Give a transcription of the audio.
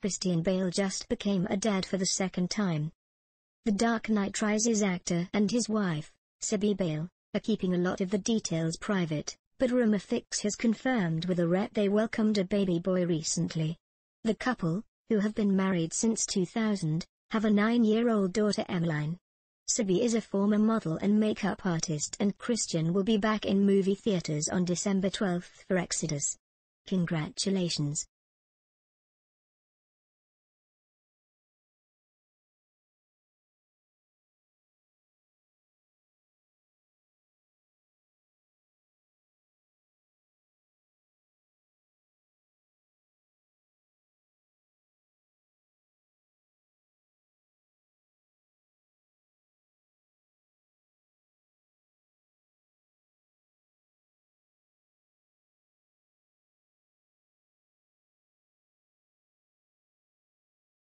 Christian Bale just became a dad for the second time. The Dark Knight Rises actor and his wife, Sebi Bale, are keeping a lot of the details private, but Rumor Fix has confirmed with a rep they welcomed a baby boy recently. The couple, who have been married since 2000, have a nine-year-old daughter Emmeline. Sebi is a former model and makeup artist and Christian will be back in movie theaters on December 12 for Exodus. Congratulations.